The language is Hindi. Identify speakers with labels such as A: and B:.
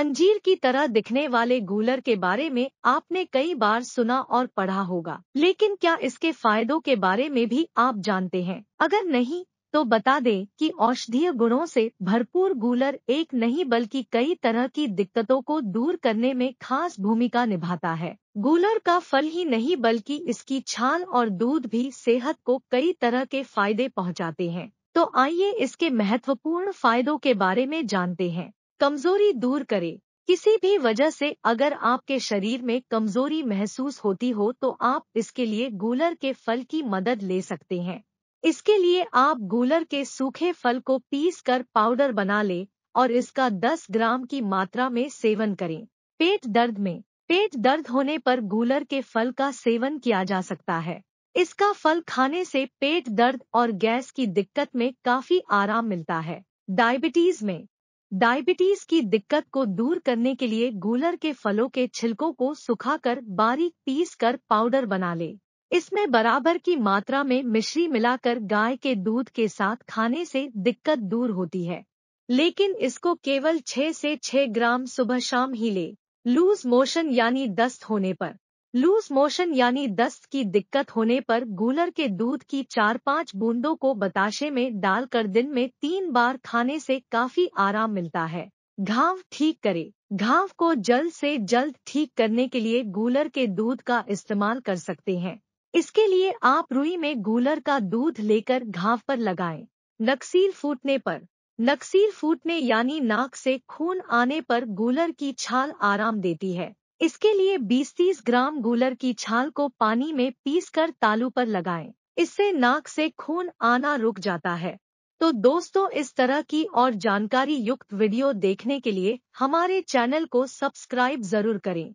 A: अंजीर की तरह दिखने वाले गूलर के बारे में आपने कई बार सुना और पढ़ा होगा लेकिन क्या इसके फायदों के बारे में भी आप जानते हैं अगर नहीं तो बता दें कि औषधीय गुणों से भरपूर गूलर एक नहीं बल्कि कई तरह की दिक्कतों को दूर करने में खास भूमिका निभाता है गूलर का फल ही नहीं बल्कि इसकी छाल और दूध भी सेहत को कई तरह के फायदे पहुंचाते हैं तो आइए इसके महत्वपूर्ण फायदों के बारे में जानते हैं कमजोरी दूर करे किसी भी वजह से अगर आपके शरीर में कमजोरी महसूस होती हो तो आप इसके लिए गूलर के फल की मदद ले सकते हैं इसके लिए आप गूलर के सूखे फल को पीस कर पाउडर बना ले और इसका 10 ग्राम की मात्रा में सेवन करें पेट दर्द में पेट दर्द होने पर गूलर के फल का सेवन किया जा सकता है इसका फल खाने से पेट दर्द और गैस की दिक्कत में काफी आराम मिलता है डायबिटीज में डायबिटीज की दिक्कत को दूर करने के लिए गूलर के फलों के छिलकों को सुखाकर बारीक पीस कर पाउडर बना ले इसमें बराबर की मात्रा में मिश्री मिलाकर गाय के दूध के साथ खाने से दिक्कत दूर होती है लेकिन इसको केवल 6 से 6 ग्राम सुबह शाम ही ले लूज मोशन यानी दस्त होने पर लूज मोशन यानी दस्त की दिक्कत होने पर गूलर के दूध की चार पांच बूंदों को बताशे में डालकर दिन में तीन बार खाने से काफी आराम मिलता है घाव ठीक करे घाव को जल्द से जल्द ठीक करने के लिए गूलर के दूध का इस्तेमाल कर सकते हैं इसके लिए आप रुई में गूलर का दूध लेकर घाव पर लगाएं। नक्सीर फूटने पर नक्सीर फूटने यानी नाक से खून आने पर गूलर की छाल आराम देती है इसके लिए 20-30 ग्राम गूलर की छाल को पानी में पीसकर तालू पर लगाएं। इससे नाक से खून आना रुक जाता है तो दोस्तों इस तरह की और जानकारी युक्त वीडियो देखने के लिए हमारे चैनल को सब्सक्राइब जरूर करें